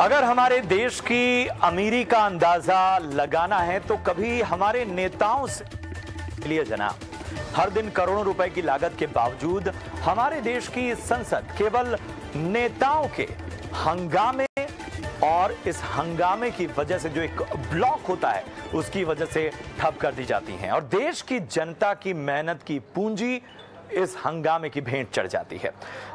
अगर हमारे देश की अमीरी का अंदाजा लगाना है तो कभी हमारे नेताओं से लिए जनाब हर दिन करोड़ों रुपए की लागत के बावजूद हमारे देश की संसद केवल नेताओं के हंगामे और इस हंगामे की वजह से जो एक ब्लॉक होता है उसकी वजह से ठप कर दी जाती हैं और देश की जनता की मेहनत की पूंजी इस हंगामे की भेंट चढ़ जाती है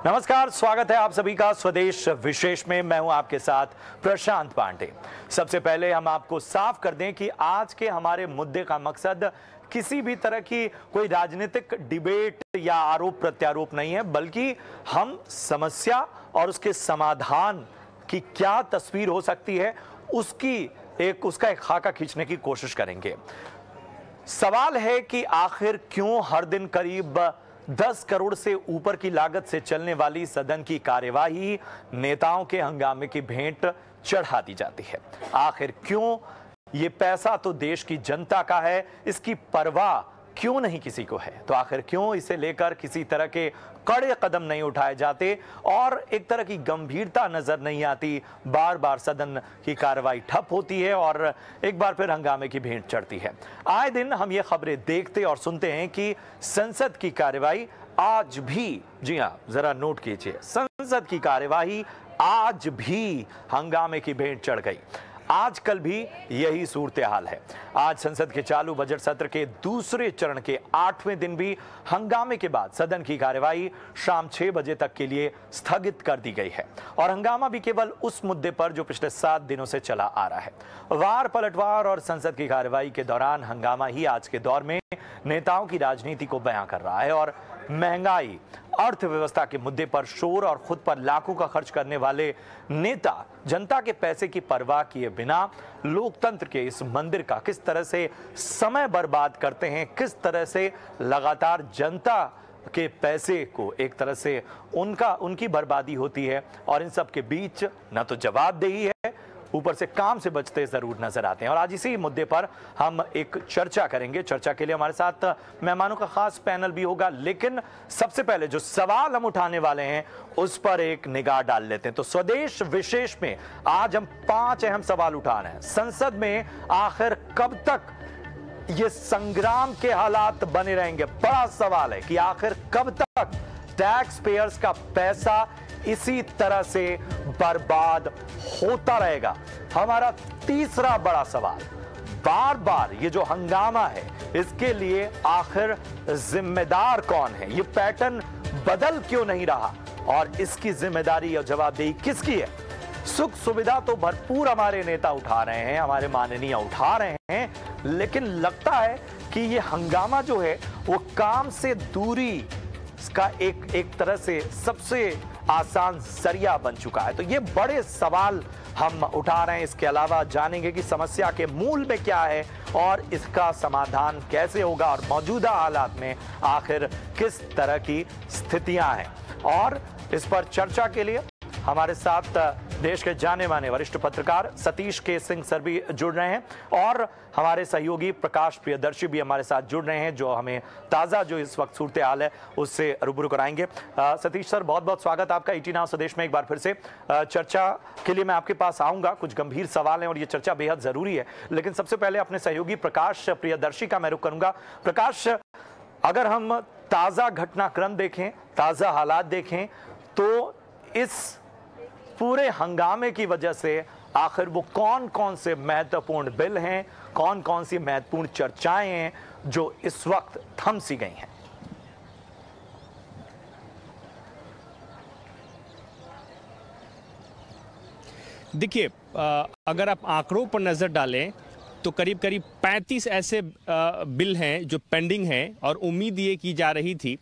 नमस्कार स्वागत है आप सभी का स्वदेश विशेष में मैं हूं आपके साथ प्रशांत पांडे सबसे पहले हम आपको साफ कर दें कि आज के हमारे मुद्दे का मकसद किसी भी तरह की कोई राजनीतिक डिबेट या आरोप प्रत्यारोप नहीं है बल्कि हम समस्या और उसके समाधान की क्या तस्वीर हो सकती है उसकी एक उसका एक खाका खींचने की कोशिश करेंगे सवाल है कि आखिर क्यों हर दिन करीब दस करोड़ से ऊपर की लागत से चलने वाली सदन की कार्यवाही नेताओं के हंगामे की भेंट चढ़ा दी जाती है आखिर क्यों ये पैसा तो देश की जनता का है इसकी परवाह क्यों नहीं किसी को है तो आखिर क्यों इसे लेकर किसी तरह के कड़े कदम नहीं उठाए जाते और एक तरह की गंभीरता नज़र नहीं आती बार बार सदन की कार्रवाई ठप होती है और एक बार फिर हंगामे की भेंट चढ़ती है आए दिन हम ये खबरें देखते और सुनते हैं कि संसद की कार्यवाही आज भी जी हाँ जरा नोट कीजिए संसद की कार्यवाही आज भी हंगामे की भेंट चढ़ गई आजकल भी यही सूरत हाल है आज संसद के चालू बजट सत्र के दूसरे चरण के आठवें दिन भी हंगामे के बाद सदन की कार्यवाही शाम छह बजे तक के लिए स्थगित कर दी गई है और हंगामा भी केवल उस मुद्दे पर जो पिछले सात दिनों से चला आ रहा है वार पलटवार और संसद की कार्यवाही के दौरान हंगामा ही आज के दौर में नेताओं की राजनीति को बयां कर रहा है और महंगाई अर्थव्यवस्था के मुद्दे पर शोर और खुद पर लाखों का खर्च करने वाले नेता जनता के पैसे की परवाह किए बिना लोकतंत्र के इस मंदिर का किस तरह से समय बर्बाद करते हैं किस तरह से लगातार जनता के पैसे को एक तरह से उनका उनकी बर्बादी होती है और इन सब के बीच ना तो जवाबदेही है ऊपर से काम से बचते ज़रूर नज़र आते हैं और आज इसी मुद्दे पर हम एक चर्चा करेंगे चर्चा के लिए हमारे साथ मेहमानों का खास पैनल भी होगा लेकिन सबसे पहले जो सवाल हम उठाने वाले हैं उस पर एक निगाह डाल लेते हैं तो स्वदेश विशेष में आज हम पांच अहम सवाल उठा रहे हैं संसद में आखिर कब तक ये संग्राम के हालात बने रहेंगे बड़ा सवाल है कि आखिर कब तक टैक्स पेयर्स का पैसा इसी तरह से बर्बाद होता रहेगा हमारा तीसरा बड़ा सवाल बार बार ये जो हंगामा है इसके लिए आखिर जिम्मेदार कौन है ये पैटर्न बदल क्यों नहीं रहा और इसकी जिम्मेदारी और जवाबदेही किसकी है सुख सुविधा तो भरपूर हमारे नेता उठा रहे हैं हमारे माननीय उठा रहे हैं लेकिन लगता है कि ये हंगामा जो है वो काम से दूरी का एक एक तरह से सबसे आसान जरिया बन चुका है तो ये बड़े सवाल हम उठा रहे हैं इसके अलावा जानेंगे कि समस्या के मूल में क्या है और इसका समाधान कैसे होगा और मौजूदा हालात में आखिर किस तरह की स्थितियां हैं और इस पर चर्चा के लिए हमारे साथ देश के जाने माने वरिष्ठ पत्रकार सतीश के सिंह सर भी जुड़ रहे हैं और हमारे सहयोगी प्रकाश प्रियदर्शी भी हमारे साथ जुड़ रहे हैं जो हमें ताज़ा जो इस वक्त सूरत हाल है उससे रूबरू कराएंगे सतीश सर बहुत बहुत स्वागत आपका ई e नाव स्वदेश में एक बार फिर से चर्चा के लिए मैं आपके पास आऊँगा कुछ गंभीर सवाल हैं और ये चर्चा बेहद ज़रूरी है लेकिन सबसे पहले अपने सहयोगी प्रकाश प्रियदर्शी का मैं रुख करूँगा प्रकाश अगर हम ताज़ा घटनाक्रम देखें ताज़ा हालात देखें तो इस पूरे हंगामे की वजह से आखिर वो कौन कौन से महत्वपूर्ण बिल हैं कौन कौन सी महत्वपूर्ण चर्चाएं हैं जो इस वक्त थम सी गई हैं देखिए अगर आप आंकड़ों पर नज़र डालें तो करीब करीब 35 ऐसे बिल हैं जो पेंडिंग हैं और उम्मीद ये की जा रही थी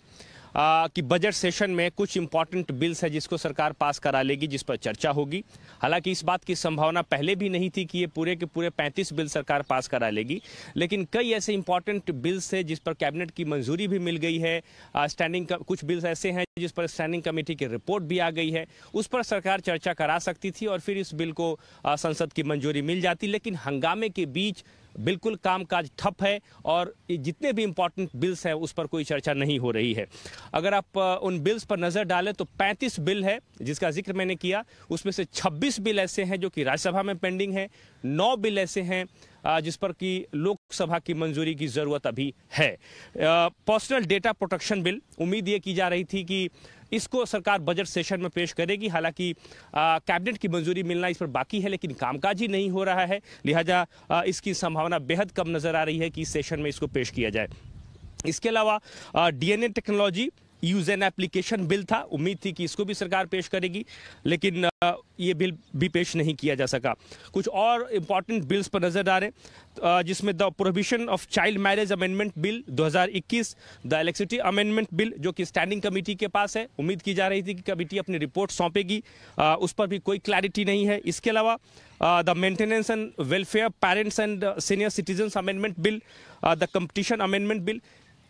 कि बजट सेशन में कुछ इम्पॉर्टेंट बिल्स है जिसको सरकार पास करा लेगी जिस पर चर्चा होगी हालांकि इस बात की संभावना पहले भी नहीं थी कि ये पूरे के पूरे 35 बिल सरकार पास करा लेगी लेकिन कई ऐसे इंपॉर्टेंट बिल्स है जिस पर कैबिनेट की मंजूरी भी मिल गई है स्टैंडिंग कुछ बिल्स ऐसे हैं जिस पर स्टैंडिंग कमेटी की रिपोर्ट भी आ गई है उस पर सरकार चर्चा करा सकती थी और फिर इस बिल को संसद की मंजूरी मिल जाती लेकिन हंगामे के बीच बिल्कुल कामकाज ठप है और जितने भी इम्पोर्टेंट बिल्स हैं उस पर कोई चर्चा नहीं हो रही है अगर आप उन बिल्स पर नज़र डालें तो 35 बिल है जिसका जिक्र मैंने किया उसमें से 26 बिल ऐसे हैं जो कि राज्यसभा में पेंडिंग है नौ बिल ऐसे हैं जिस पर कि लोकसभा की मंजूरी की ज़रूरत अभी है पर्सनल डेटा प्रोटेक्शन बिल उम्मीद ये की जा रही थी कि इसको सरकार बजट सेशन में पेश करेगी हालांकि कैबिनेट की मंजूरी मिलना इस पर बाकी है लेकिन कामकाज ही नहीं हो रहा है लिहाजा इसकी संभावना बेहद कम नज़र आ रही है कि इस सेशन में इसको पेश किया जाए इसके अलावा DNA technology use an application bill था उम्मीद थी कि इसको भी सरकार पेश करेगी लेकिन ये बिल भी पेश नहीं किया जा सका कुछ और इम्पॉर्टेंट बिल्स पर नजर डालें जिसमें the prohibition of child marriage amendment bill 2021 the electricity amendment bill जो कि स्टैंडिंग कमेटी के पास है उम्मीद की जा रही थी कि कमेटी अपनी रिपोर्ट सौंपेगी उस पर भी कोई क्लैरिटी नहीं है इसके अलावा the maintenance and welfare parents and senior citizens amendment bill the competition amendment bill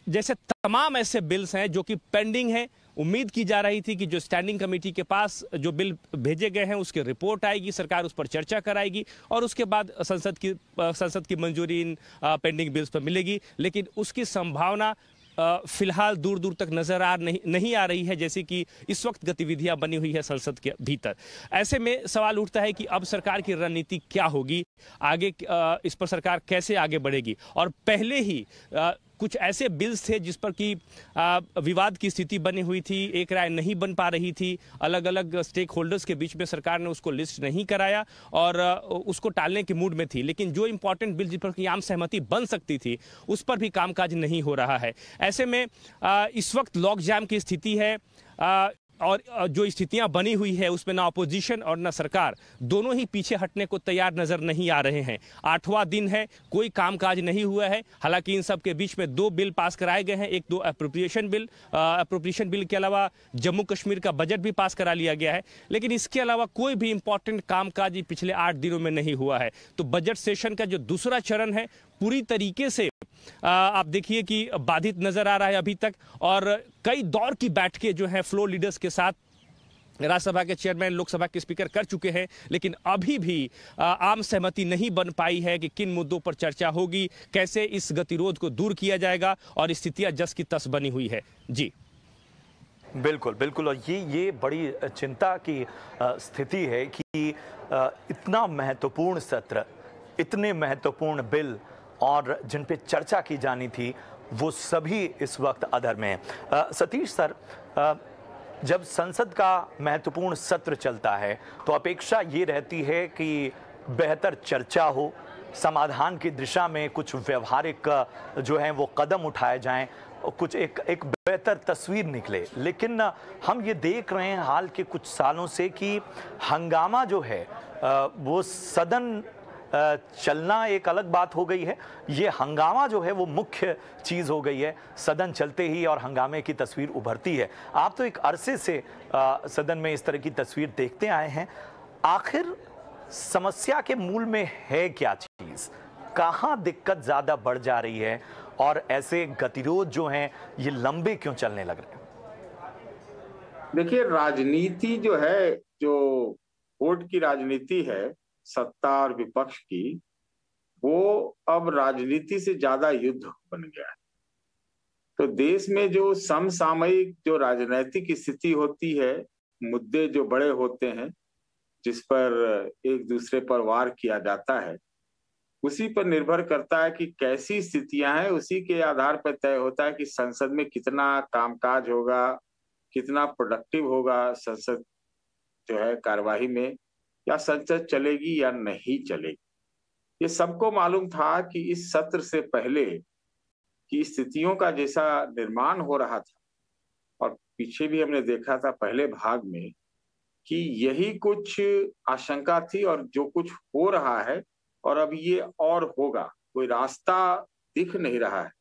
जैसे तमाम ऐसे बिल्स हैं जो कि पेंडिंग हैं उम्मीद की जा रही थी कि जो स्टैंडिंग कमेटी के पास जो बिल भेजे गए हैं उसकी रिपोर्ट आएगी सरकार उस पर चर्चा कराएगी और उसके बाद संसद की संसद की मंजूरी इन पेंडिंग बिल्स पर मिलेगी लेकिन उसकी संभावना फिलहाल दूर दूर तक नजर आ नहीं नहीं आ रही है जैसे कि इस वक्त गतिविधियां बनी हुई है संसद के भीतर ऐसे में सवाल उठता है कि अब सरकार की रणनीति क्या होगी आगे इस पर सरकार कैसे आगे बढ़ेगी और पहले ही कुछ ऐसे बिल्स थे जिस पर कि विवाद की स्थिति बनी हुई थी एक राय नहीं बन पा रही थी अलग अलग स्टेक होल्डर्स के बीच में सरकार ने उसको लिस्ट नहीं कराया और उसको टालने के मूड में थी लेकिन जो इम्पोर्टेंट बिल जिस पर कि आम सहमति बन सकती थी उस पर भी कामकाज नहीं हो रहा है ऐसे में इस वक्त लॉक जैम की स्थिति है और जो स्थितियां बनी हुई है उसमें ना अपोजिशन और ना सरकार दोनों ही पीछे हटने को तैयार नजर नहीं आ रहे हैं आठवां दिन है कोई कामकाज नहीं हुआ है हालांकि इन सब के बीच में दो बिल पास कराए गए हैं एक दो अप्रोप्रिएशन बिल अप्रोप्रिएशन बिल के अलावा जम्मू कश्मीर का बजट भी पास करा लिया गया है लेकिन इसके अलावा कोई भी इंपॉर्टेंट कामकाज पिछले आठ दिनों में नहीं हुआ है तो बजट सेशन का जो दूसरा चरण है पूरी तरीके से आप देखिए कि बाधित नजर आ रहा है अभी तक और कई दौर की बैठकें जो हैं फ्लोर लीडर्स के साथ राज्यसभा के चेयरमैन लोकसभा के स्पीकर कर चुके हैं लेकिन अभी भी आम सहमति नहीं बन पाई है कि किन मुद्दों पर चर्चा होगी कैसे इस गतिरोध को दूर किया जाएगा और स्थितियां जस की तस बनी हुई है जी बिल्कुल बिल्कुल और ये ये बड़ी चिंता की स्थिति है कि इतना महत्वपूर्ण सत्र इतने महत्वपूर्ण बिल और जिन पे चर्चा की जानी थी वो सभी इस वक्त अधर में है सतीश सर आ, जब संसद का महत्वपूर्ण सत्र चलता है तो अपेक्षा ये रहती है कि बेहतर चर्चा हो समाधान की दिशा में कुछ व्यवहारिक जो है वो कदम उठाए जाएं कुछ एक एक बेहतर तस्वीर निकले लेकिन हम ये देख रहे हैं हाल के कुछ सालों से कि हंगामा जो है वो सदन चलना एक अलग बात हो गई है ये हंगामा जो है वो मुख्य चीज़ हो गई है सदन चलते ही और हंगामे की तस्वीर उभरती है आप तो एक अरसे से सदन में इस तरह की तस्वीर देखते आए हैं आखिर समस्या के मूल में है क्या चीज़ कहाँ दिक्कत ज़्यादा बढ़ जा रही है और ऐसे गतिरोध जो हैं ये लंबे क्यों चलने लग रहे हैं देखिए राजनीति जो है जो वोट की राजनीति है सत्ता और विपक्ष की वो अब राजनीति से ज्यादा युद्ध बन गया है तो देश में जो समसामयिक जो राजनैतिक स्थिति होती है मुद्दे जो बड़े होते हैं जिस पर एक दूसरे पर वार किया जाता है उसी पर निर्भर करता है कि कैसी स्थितियां हैं उसी के आधार पर तय होता है कि संसद में कितना कामकाज होगा कितना प्रोडक्टिव होगा संसद जो है कार्यवाही में या संसद चलेगी या नहीं चलेगी ये सबको मालूम था कि इस सत्र से पहले की स्थितियों का जैसा निर्माण हो रहा था और पीछे भी हमने देखा था पहले भाग में कि यही कुछ आशंका थी और जो कुछ हो रहा है और अब ये और होगा कोई रास्ता दिख नहीं रहा है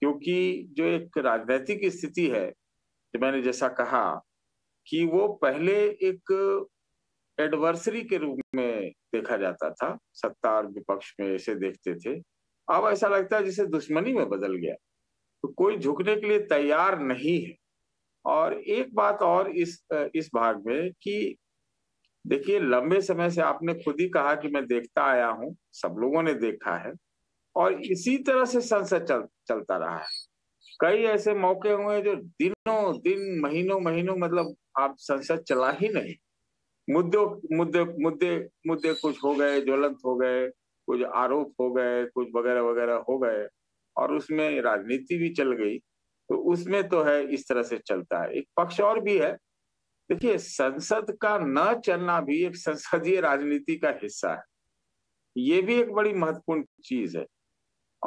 क्योंकि जो एक राजनीतिक स्थिति है जो मैंने जैसा कहा कि वो पहले एक एडवर्सरी के रूप में देखा जाता था सत्ता और विपक्ष में ऐसे देखते थे अब ऐसा लगता है जिसे दुश्मनी में बदल गया तो कोई झुकने के लिए तैयार नहीं है और एक बात और इस इस भाग में कि देखिए लंबे समय से आपने खुद ही कहा कि मैं देखता आया हूं सब लोगों ने देखा है और इसी तरह से संसद चल, चलता रहा है कई ऐसे मौके हुए जो दिनों दिन महीनों महीनों मतलब आप संसद चला ही नहीं मुद्दों मुद्दे मुद्दे मुद्दे कुछ हो गए ज्वलंत हो गए कुछ आरोप हो गए कुछ वगैरह वगैरह हो गए और उसमें राजनीति भी चल गई तो उसमें तो है इस तरह से चलता है एक पक्ष और भी है देखिए संसद का न चलना भी एक संसदीय राजनीति का हिस्सा है ये भी एक बड़ी महत्वपूर्ण चीज है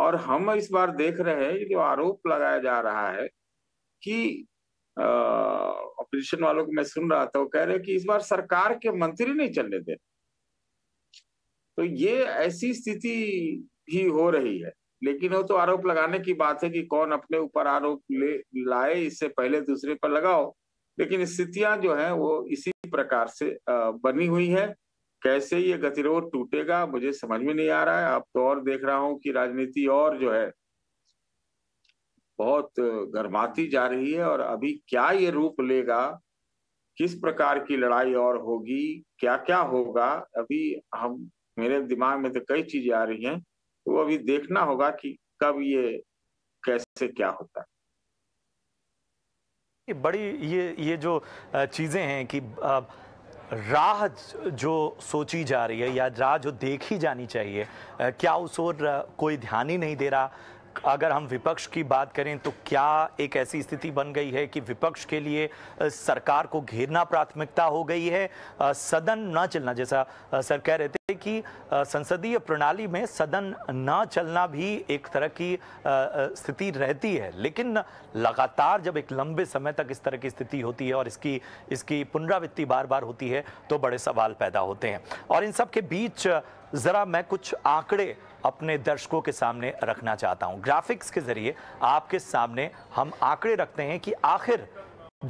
और हम इस बार देख रहे हैं जो आरोप लगाया जा रहा है कि ऑपोजिशन वालों को मैं सुन रहा था वो कह रहे कि इस बार सरकार के मंत्री नहीं चलने दे तो ये ऐसी स्थिति भी हो रही है लेकिन वो तो आरोप लगाने की बात है कि कौन अपने ऊपर आरोप ले लाए इससे पहले दूसरे पर लगाओ लेकिन स्थितियां जो है वो इसी प्रकार से बनी हुई है कैसे ये गतिरोध टूटेगा मुझे समझ में नहीं आ रहा है अब तो और देख रहा हूँ कि राजनीति और जो है बहुत गर्माती जा रही है और अभी क्या ये रूप लेगा किस प्रकार की लड़ाई और होगी क्या क्या होगा अभी हम मेरे दिमाग में तो कई चीजें आ रही हैं तो अभी देखना होगा कि कब ये कैसे क्या होता है ये बड़ी ये ये जो चीज़ें हैं कि राह जो सोची जा रही है या राह जो देखी जानी चाहिए क्या उस ओर कोई ध्यान ही नहीं दे रहा अगर हम विपक्ष की बात करें तो क्या एक ऐसी स्थिति बन गई है कि विपक्ष के लिए सरकार को घेरना प्राथमिकता हो गई है सदन न चलना जैसा सर कह रहे थे कि संसदीय प्रणाली में सदन न चलना भी एक तरह की स्थिति रहती है लेकिन लगातार जब एक लंबे समय तक इस तरह की स्थिति होती है और इसकी इसकी पुनरावृत्ति बार बार होती है तो बड़े सवाल पैदा होते हैं और इन सब के बीच ज़रा मैं कुछ आंकड़े अपने दर्शकों के सामने रखना चाहता हूँ ग्राफिक्स के ज़रिए आपके सामने हम आंकड़े रखते हैं कि आखिर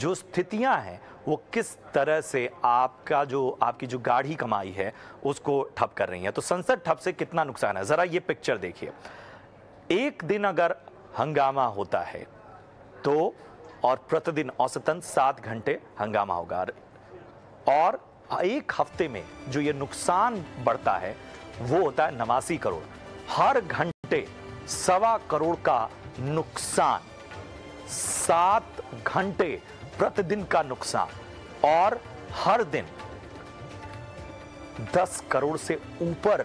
जो स्थितियां हैं वो किस तरह से आपका जो आपकी जो गाढ़ी कमाई है उसको ठप कर रही है तो संसद ठप से कितना नुकसान है ज़रा ये पिक्चर देखिए एक दिन अगर हंगामा होता है तो और प्रतिदिन औसतन सात घंटे हंगामा होगा और एक हफ्ते में जो ये नुकसान बढ़ता है वो होता है नवासी करोड़ हर घंटे सवा करोड़ का नुकसान सात घंटे प्रतिदिन का नुकसान और हर दिन दस करोड़ से ऊपर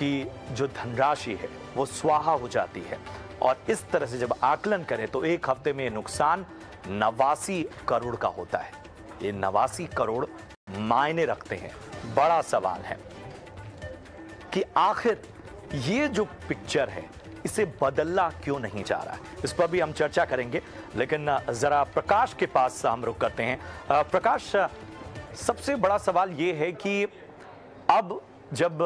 की जो धनराशि है वो स्वाहा हो जाती है और इस तरह से जब आकलन करें तो एक हफ्ते में नुकसान नवासी करोड़ का होता है ये नवासी करोड़ मायने रखते हैं बड़ा सवाल है कि आखिर ये जो पिक्चर है इसे बदलना क्यों नहीं जा रहा है इस पर भी हम चर्चा करेंगे लेकिन ज़रा प्रकाश के पास हम रुक करते हैं प्रकाश सबसे बड़ा सवाल ये है कि अब जब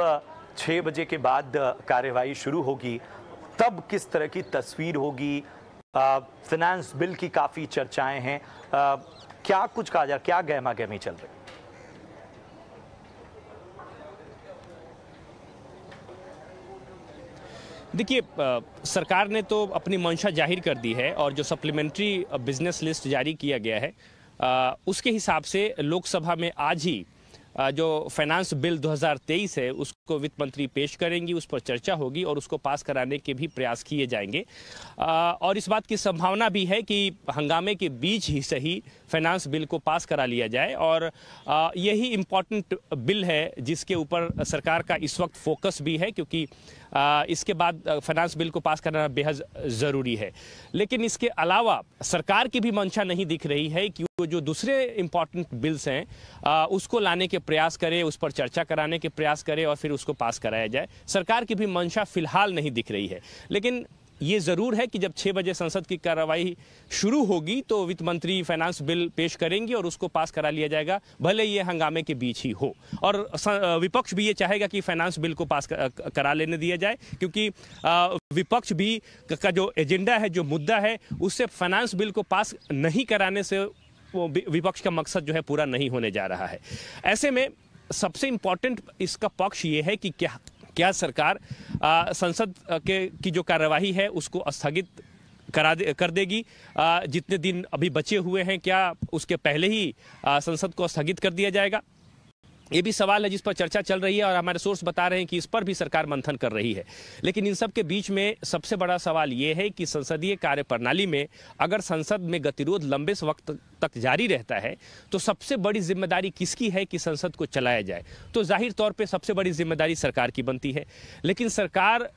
छः बजे के बाद कार्यवाही शुरू होगी तब किस तरह की तस्वीर होगी फिनेंस बिल की काफ़ी चर्चाएं हैं क्या कुछ कहा जा रहा क्या गहमा गहमी चल रही देखिए सरकार ने तो अपनी मंशा जाहिर कर दी है और जो सप्लीमेंट्री बिजनेस लिस्ट जारी किया गया है आ, उसके हिसाब से लोकसभा में आज ही जो फाइनेंस बिल 2023 है उसको वित्त मंत्री पेश करेंगी उस पर चर्चा होगी और उसको पास कराने के भी प्रयास किए जाएंगे और इस बात की संभावना भी है कि हंगामे के बीच ही सही फाइनेंस बिल को पास करा लिया जाए और यही इम्पॉर्टेंट बिल है जिसके ऊपर सरकार का इस वक्त फोकस भी है क्योंकि इसके बाद फाइनेंस बिल को पास करना बेहद ज़रूरी है लेकिन इसके अलावा सरकार की भी मंशा नहीं दिख रही है कि वो जो दूसरे इम्पॉर्टेंट बिल्स हैं उसको लाने के प्रयास करें उस पर चर्चा कराने के प्रयास करें और फिर उसको पास कराया जाए सरकार की भी मंशा फिलहाल नहीं दिख रही है लेकिन ये ज़रूर है कि जब छः बजे संसद की कार्रवाई शुरू होगी तो वित्त मंत्री फाइनेंस बिल पेश करेंगे और उसको पास करा लिया जाएगा भले ये हंगामे के बीच ही हो और विपक्ष भी ये चाहेगा कि फाइनेंस बिल को पास करा लेने दिया जाए क्योंकि विपक्ष भी का जो एजेंडा है जो मुद्दा है उससे फाइनेंस बिल को पास नहीं कराने से विपक्ष का मकसद जो है पूरा नहीं होने जा रहा है ऐसे में सबसे इम्पॉर्टेंट इसका पक्ष ये है कि क्या क्या सरकार आ, संसद के की जो कार्यवाही है उसको स्थगित करा दे कर देगी जितने दिन अभी बचे हुए हैं क्या उसके पहले ही संसद को स्थगित कर दिया जाएगा ये भी सवाल है जिस पर चर्चा चल रही है और हमारे सोर्स बता रहे हैं कि इस पर भी सरकार मंथन कर रही है लेकिन इन सब के बीच में सबसे बड़ा सवाल ये है कि संसदीय कार्य प्रणाली में अगर संसद में गतिरोध लंबे वक्त तक जारी रहता है तो सबसे बड़ी जिम्मेदारी किसकी है कि संसद को चलाया जाए तो जाहिर तौर पर सबसे बड़ी जिम्मेदारी सरकार की बनती है लेकिन सरकार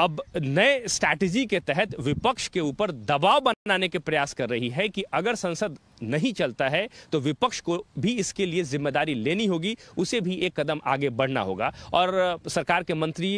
अब नए स्ट्रैटेजी के तहत विपक्ष के ऊपर दबाव बनाने के प्रयास कर रही है कि अगर संसद नहीं चलता है तो विपक्ष को भी इसके लिए जिम्मेदारी लेनी होगी उसे भी एक कदम आगे बढ़ना होगा और सरकार के मंत्री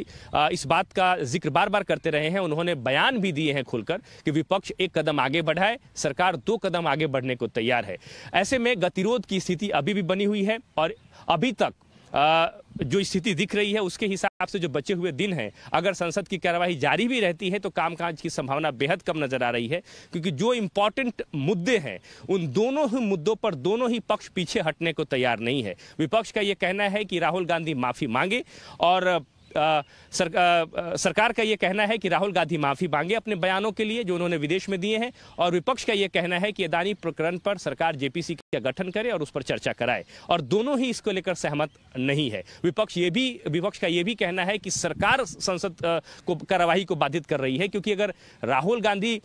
इस बात का जिक्र बार बार करते रहे हैं उन्होंने बयान भी दिए हैं खुलकर कि विपक्ष एक कदम आगे बढ़ाए सरकार दो कदम आगे बढ़ने को तैयार है ऐसे में गतिरोध की स्थिति अभी भी बनी हुई है और अभी तक जो स्थिति दिख रही है उसके हिसाब से जो बचे हुए दिन हैं अगर संसद की कार्यवाही जारी भी रहती है तो कामकाज की संभावना बेहद कम नजर आ रही है क्योंकि जो इम्पोर्टेंट मुद्दे हैं उन दोनों ही मुद्दों पर दोनों ही पक्ष पीछे हटने को तैयार नहीं है विपक्ष का ये कहना है कि राहुल गांधी माफ़ी मांगे और सर, आ, सरकार का ये कहना है कि राहुल गांधी माफी मांगे अपने बयानों के लिए जो उन्होंने विदेश में दिए हैं और विपक्ष का ये कहना है कि अदानी प्रकरण पर सरकार जेपीसी का गठन करे और उस पर चर्चा कराए और दोनों ही इसको लेकर सहमत नहीं है विपक्ष ये भी विपक्ष का ये भी कहना है कि सरकार संसद को कार्यवाही को बाधित कर रही है क्योंकि अगर राहुल गांधी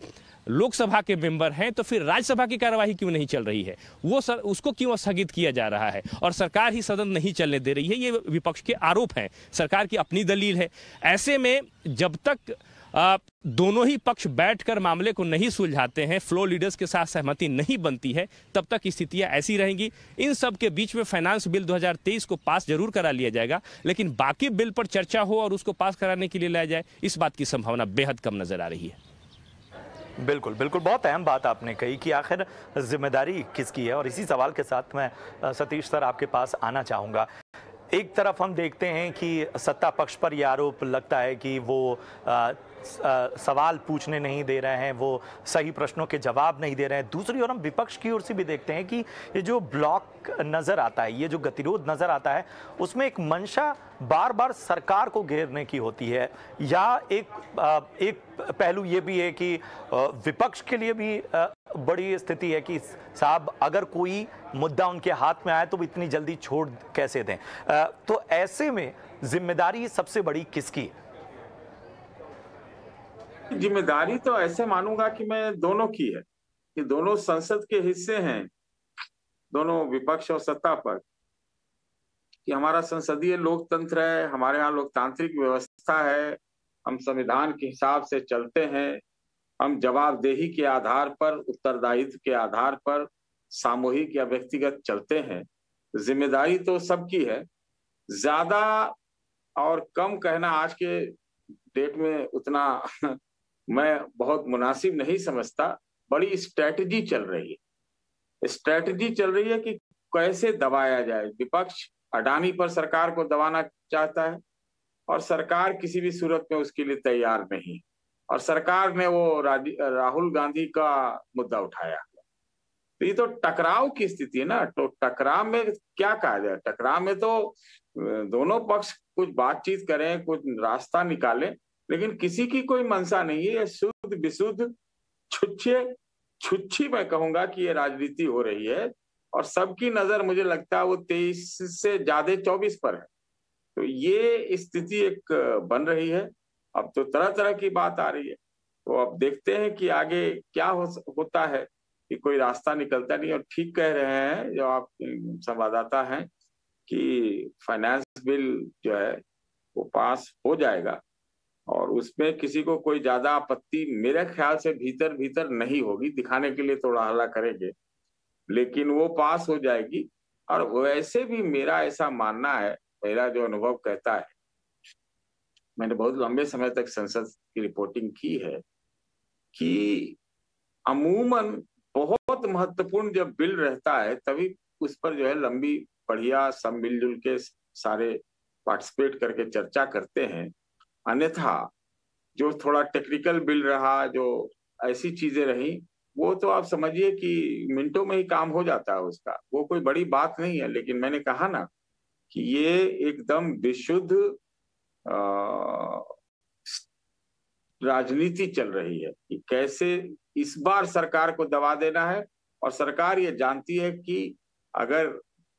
लोकसभा के मेंबर हैं तो फिर राज्यसभा की कार्यवाही क्यों नहीं चल रही है वो सर उसको क्यों स्थगित किया जा रहा है और सरकार ही सदन नहीं चलने दे रही है ये विपक्ष के आरोप हैं सरकार की अपनी दलील है ऐसे में जब तक आप दोनों ही पक्ष बैठकर मामले को नहीं सुलझाते हैं फ्लो लीडर्स के साथ सहमति नहीं बनती है तब तक स्थितियां ऐसी रहेंगी इन सब के बीच में फाइनेंस बिल 2023 को पास जरूर करा लिया जाएगा लेकिन बाकी बिल पर चर्चा हो और उसको पास कराने के लिए लाया जाए इस बात की संभावना बेहद कम नजर आ रही है बिल्कुल बिल्कुल बहुत अहम बात आपने कही कि आखिर जिम्मेदारी किसकी है और इसी सवाल के साथ मैं सतीश सर आपके पास आना चाहूँगा एक तरफ हम देखते हैं कि सत्ता पक्ष पर यह आरोप लगता है कि वो आ, सवाल पूछने नहीं दे रहे हैं वो सही प्रश्नों के जवाब नहीं दे रहे हैं दूसरी ओर हम विपक्ष की ओर से भी देखते हैं कि ये जो ब्लॉक नज़र आता है ये जो गतिरोध नज़र आता है उसमें एक मंशा बार बार सरकार को घेरने की होती है या एक एक पहलू ये भी है कि विपक्ष के लिए भी बड़ी स्थिति है कि साहब अगर कोई मुद्दा उनके हाथ में आए तो इतनी जल्दी छोड़ कैसे दें तो ऐसे में जिम्मेदारी सबसे बड़ी किसकी जिम्मेदारी तो ऐसे मानूंगा कि मैं दोनों की है कि दोनों संसद के हिस्से हैं दोनों विपक्ष और सत्ता पर कि हमारा संसदीय लोकतंत्र है हमारे यहाँ लोकतांत्रिक व्यवस्था है हम संविधान के हिसाब से चलते हैं हम जवाबदेही के आधार पर उत्तरदायित्व के आधार पर सामूहिक या व्यक्तिगत चलते हैं जिम्मेदारी तो सबकी है ज्यादा और कम कहना आज के डेट में उतना मैं बहुत मुनासिब नहीं समझता बड़ी स्ट्रैटेजी चल रही है स्ट्रैटेजी चल रही है कि कैसे दबाया जाए विपक्ष अडानी पर सरकार को दबाना चाहता है और सरकार किसी भी सूरत में उसके लिए तैयार नहीं और सरकार ने वो राहुल गांधी का मुद्दा उठाया तो ये तो टकराव की स्थिति है ना तो टकराव में क्या कहा जाए टकराव में तो दोनों पक्ष कुछ बातचीत करें कुछ रास्ता निकालें लेकिन किसी की कोई मनसा नहीं है शुद्ध विशुद्ध छुच्छे छुच्छी मैं कहूंगा कि ये राजनीति हो रही है और सबकी नजर मुझे लगता है वो तेईस से ज्यादा चौबीस पर है तो ये स्थिति एक बन रही है अब तो तरह तरह की बात आ रही है तो अब देखते हैं कि आगे क्या हो, होता है कि कोई रास्ता निकलता नहीं और ठीक कह रहे हैं जो आप संवाददाता हैं कि फाइनेंस बिल जो है वो पास हो जाएगा और उसमें किसी को कोई ज्यादा आपत्ति मेरे ख्याल से भीतर भीतर नहीं होगी दिखाने के लिए थोड़ा हल्ला करेंगे लेकिन वो पास हो जाएगी और वैसे भी मेरा ऐसा मानना है मेरा जो अनुभव कहता है मैंने बहुत लंबे समय तक संसद की रिपोर्टिंग की है कि अमूमन बहुत महत्वपूर्ण जब बिल रहता है तभी उस पर जो है लंबी बढ़िया सब मिलजुल के सारे पार्टिसिपेट करके चर्चा करते हैं अन्यथा जो थोड़ा टेक्निकल बिल रहा जो ऐसी चीजें रही वो तो आप समझिए कि मिनटों में ही काम हो जाता है उसका वो कोई बड़ी बात नहीं है लेकिन मैंने कहा ना कि ये एकदम विशुद्ध राजनीति चल रही है कि कैसे इस बार सरकार को दबा देना है और सरकार ये जानती है कि अगर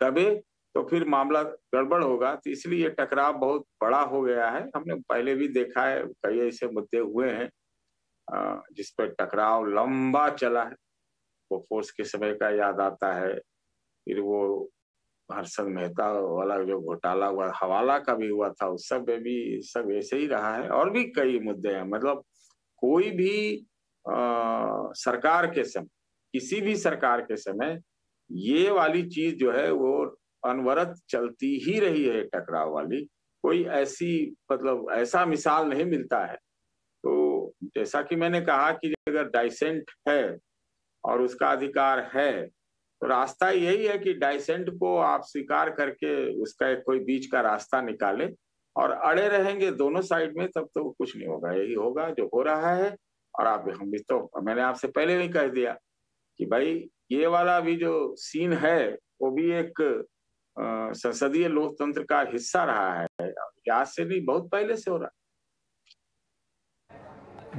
दबे तो फिर मामला गड़बड़ होगा तो इसलिए ये टकराव बहुत बड़ा हो गया है हमने पहले भी देखा है कई ऐसे मुद्दे हुए हैं जिस पर टकराव लंबा चला है वो फोर्स के समय का याद आता है फिर वो हर्षद मेहता वाला जो घोटाला हुआ हवाला का भी हुआ था उस सब में भी सब ऐसे ही रहा है और भी कई मुद्दे हैं मतलब कोई भी आ, सरकार के समय किसी भी सरकार के समय ये वाली चीज जो है वो अनवरत चलती ही रही है टकराव वाली कोई ऐसी मतलब ऐसा मिसाल नहीं मिलता है तो जैसा कि मैंने कहा कि अगर डाइसेंट है और उसका अधिकार है तो रास्ता यही है कि डाइसेंट को आप स्वीकार करके उसका एक कोई बीच का रास्ता निकाले और अड़े रहेंगे दोनों साइड में तब तो कुछ नहीं होगा यही होगा जो हो रहा है और आप हम भी तो मैंने आपसे पहले भी कह दिया कि भाई ये वाला भी जो सीन है वो भी एक संसदीय लोकतंत्र का हिस्सा रहा है आज से नहीं बहुत पहले से हो रहा है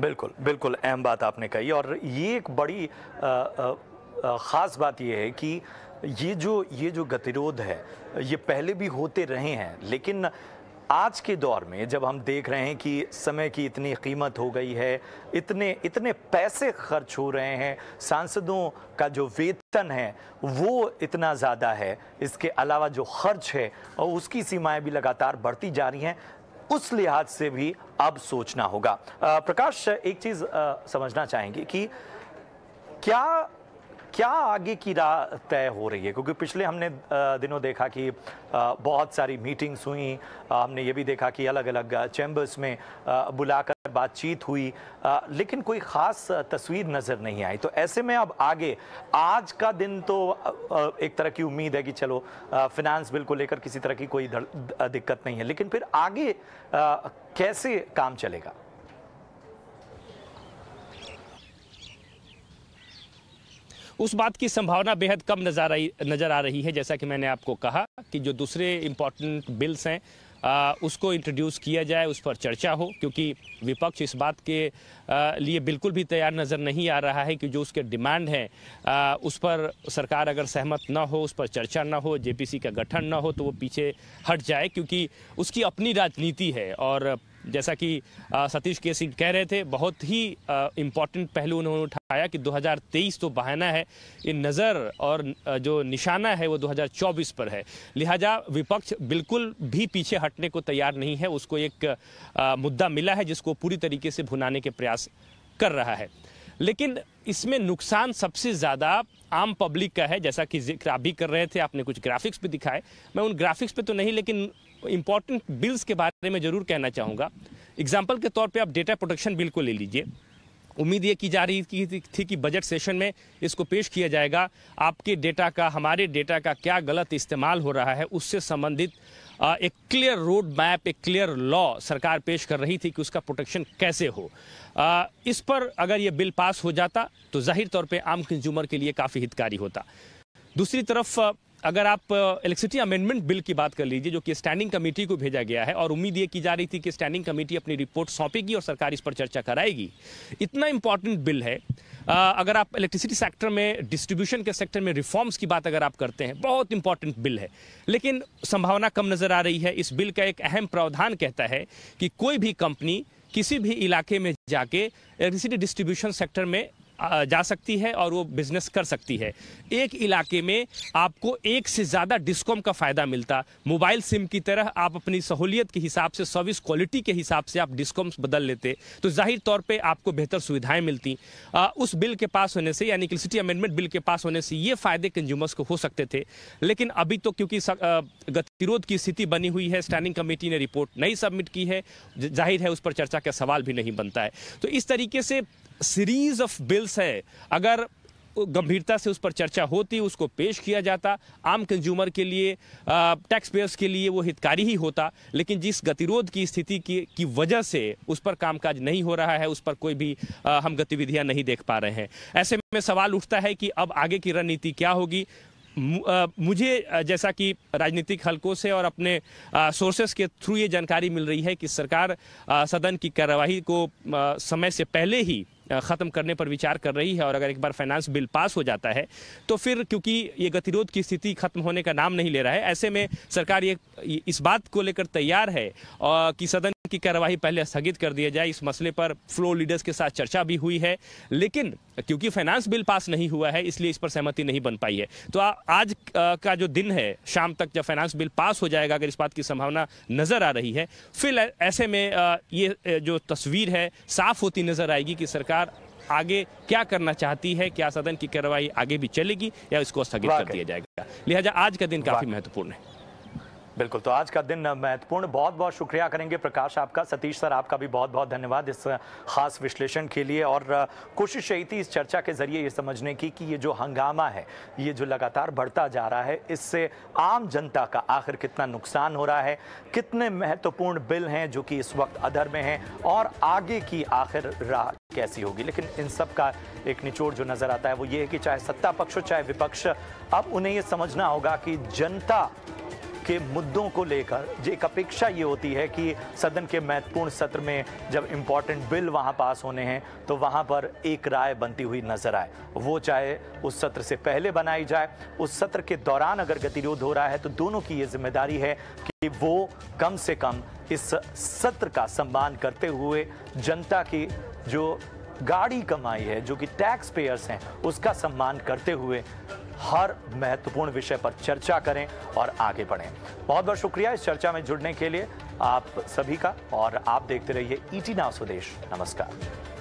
बिल्कुल बिल्कुल अहम बात आपने कही और ये एक बड़ी आ, आ, ख़ास बात यह है कि ये जो ये जो गतिरोध है ये पहले भी होते रहे हैं लेकिन आज के दौर में जब हम देख रहे हैं कि समय की इतनी कीमत हो गई है इतने इतने पैसे खर्च हो रहे हैं सांसदों का जो वेतन है वो इतना ज़्यादा है इसके अलावा जो खर्च है और उसकी सीमाएं भी लगातार बढ़ती जा रही हैं उस लिहाज से भी अब सोचना होगा प्रकाश एक चीज़ समझना चाहेंगे कि क्या क्या आगे की राह तय हो रही है क्योंकि पिछले हमने दिनों देखा कि बहुत सारी मीटिंग्स हुई हमने ये भी देखा कि अलग अलग चैम्बर्स में बुलाकर बातचीत हुई लेकिन कोई ख़ास तस्वीर नज़र नहीं आई तो ऐसे में अब आगे आज का दिन तो एक तरह की उम्मीद है कि चलो फिनेंस बिल को लेकर किसी तरह की कोई दिक्कत नहीं है लेकिन फिर आगे कैसे काम चलेगा उस बात की संभावना बेहद कम नजर आई नज़र आ रही है जैसा कि मैंने आपको कहा कि जो दूसरे इम्पोर्टेंट बिल्स हैं आ, उसको इंट्रोड्यूस किया जाए उस पर चर्चा हो क्योंकि विपक्ष इस बात के आ, लिए बिल्कुल भी तैयार नज़र नहीं आ रहा है कि जो उसके डिमांड हैं उस पर सरकार अगर सहमत ना हो उस पर चर्चा ना हो जेपीसी का गठन ना हो तो वो पीछे हट जाए क्योंकि उसकी अपनी राजनीति है और जैसा कि सतीश के सिंह कह रहे थे बहुत ही इम्पॉर्टेंट पहलू उन्होंने उठाया कि 2023 तो बहाना है ये नज़र और जो निशाना है वो 2024 पर है लिहाजा विपक्ष बिल्कुल भी पीछे हटने को तैयार नहीं है उसको एक मुद्दा मिला है जिसको पूरी तरीके से भुनाने के प्रयास कर रहा है लेकिन इसमें नुकसान सबसे ज़्यादा आम पब्लिक का है जैसा कि जिक्र आप भी कर रहे थे आपने कुछ ग्राफिक्स भी दिखाए मैं उन ग्राफिक्स पे तो नहीं लेकिन इम्पॉर्टेंट बिल्स के बारे में ज़रूर कहना चाहूँगा एग्जाम्पल के तौर पर आप डेटा प्रोटेक्शन बिल को ले लीजिए उम्मीद ये की जा रही थी, थी कि बजट सेशन में इसको पेश किया जाएगा आपके डेटा का हमारे डेटा का क्या गलत इस्तेमाल हो रहा है उससे संबंधित एक क्लियर रोड मैप एक क्लियर लॉ सरकार पेश कर रही थी कि उसका प्रोटेक्शन कैसे हो इस पर अगर ये बिल पास हो जाता तो जाहिर तौर पे आम कंज्यूमर के लिए काफ़ी हितकारी होता दूसरी तरफ अगर आप इलेक्ट्रिसिटी अमेंडमेंट बिल की बात कर लीजिए जो कि स्टैंडिंग कमेटी को भेजा गया है और उम्मीद ये की जा रही थी कि स्टैंडिंग कमेटी अपनी रिपोर्ट सौंपेगी और सरकार इस पर चर्चा कराएगी इतना इंपॉर्टेंट बिल है अगर आप इलेक्ट्रिसिटी सेक्टर में डिस्ट्रीब्यूशन के सेक्टर में रिफॉर्म्स की बात अगर आप करते हैं बहुत इंपॉर्टेंट बिल है लेकिन संभावना कम नज़र आ रही है इस बिल का एक अहम प्रावधान कहता है कि कोई भी कंपनी किसी भी इलाके में जाके इलेक्ट्रिसिटी डिस्ट्रीब्यूशन सेक्टर में जा सकती है और वो बिजनेस कर सकती है एक इलाके में आपको एक से ज़्यादा डिस्कॉम का फ़ायदा मिलता मोबाइल सिम की तरह आप अपनी सहूलियत के हिसाब से सर्विस क्वालिटी के हिसाब से आप डिस्कॉम्स बदल लेते तो जाहिर तौर पे आपको बेहतर सुविधाएं मिलती आ, उस बिल के पास होने से यानी इलेक्ट्रिसिटी अमेंडमेंट बिल के पास होने से ये फ़ायदे कंज्यूमर्स को हो सकते थे लेकिन अभी तो क्योंकि गतिरोध की स्थिति बनी हुई है स्टैंडिंग कमेटी ने रिपोर्ट नहीं सबमिट की है जाहिर है उस पर चर्चा का सवाल भी नहीं बनता है तो इस तरीके से सीरीज ऑफ बिल्स है अगर गंभीरता से उस पर चर्चा होती उसको पेश किया जाता आम कंज्यूमर के लिए टैक्स पेयर्स के लिए वो हितकारी ही होता लेकिन जिस गतिरोध की स्थिति की, की वजह से उस पर कामकाज नहीं हो रहा है उस पर कोई भी आ, हम गतिविधियां नहीं देख पा रहे हैं ऐसे में सवाल उठता है कि अब आगे की रणनीति क्या होगी मुझे जैसा कि राजनीतिक हलकों से और अपने सोर्सेस के थ्रू ये जानकारी मिल रही है कि सरकार सदन की कार्यवाही को समय से पहले ही ख़त्म करने पर विचार कर रही है और अगर एक बार फाइनेंस बिल पास हो जाता है तो फिर क्योंकि ये गतिरोध की स्थिति खत्म होने का नाम नहीं ले रहा है ऐसे में सरकार ये इस बात को लेकर तैयार है कि सदन की कार्यवाही पहले स्थगित कर दिया जाए इस मसले पर फ्लोर लीडर्स के साथ चर्चा भी हुई है लेकिन क्योंकि फाइनेंस बिल पास नहीं हुआ है इसलिए इस पर सहमति नहीं बन पाई है तो आ, आज आ, का जो दिन है शाम तक जब फाइनेंस बिल पास हो जाएगा अगर इस बात की संभावना नजर आ रही है फिर ऐसे में आ, ये जो तस्वीर है साफ होती नजर आएगी कि सरकार आगे क्या करना चाहती है क्या सदन की कार्रवाई आगे भी चलेगी या इसको स्थगित कर दिया जाएगा लिहाजा आज का दिन काफी महत्वपूर्ण है बिल्कुल तो आज का दिन महत्वपूर्ण बहुत बहुत शुक्रिया करेंगे प्रकाश आपका सतीश सर आपका भी बहुत बहुत धन्यवाद इस खास विश्लेषण के लिए और कोशिश यही थी इस चर्चा के जरिए ये समझने की कि ये जो हंगामा है ये जो लगातार बढ़ता जा रहा है इससे आम जनता का आखिर कितना नुकसान हो रहा है कितने महत्वपूर्ण बिल हैं जो कि इस वक्त अधर में हैं और आगे की आखिर राह कैसी होगी लेकिन इन सब का एक निचोड़ जो नजर आता है वो ये है कि चाहे सत्ता पक्ष हो चाहे विपक्ष अब उन्हें ये समझना होगा कि जनता के मुद्दों को लेकर एक अपेक्षा ये होती है कि सदन के महत्वपूर्ण सत्र में जब इम्पॉर्टेंट बिल वहाँ पास होने हैं तो वहाँ पर एक राय बनती हुई नजर आए वो चाहे उस सत्र से पहले बनाई जाए उस सत्र के दौरान अगर गतिरोध हो रहा है तो दोनों की ये जिम्मेदारी है कि वो कम से कम इस सत्र का सम्मान करते हुए जनता की जो गाड़ी कमाई है जो कि टैक्स पेयर्स हैं उसका सम्मान करते हुए हर महत्वपूर्ण विषय पर चर्चा करें और आगे बढ़ें बहुत बहुत शुक्रिया इस चर्चा में जुड़ने के लिए आप सभी का और आप देखते रहिए ईटी नाव स्वदेश नमस्कार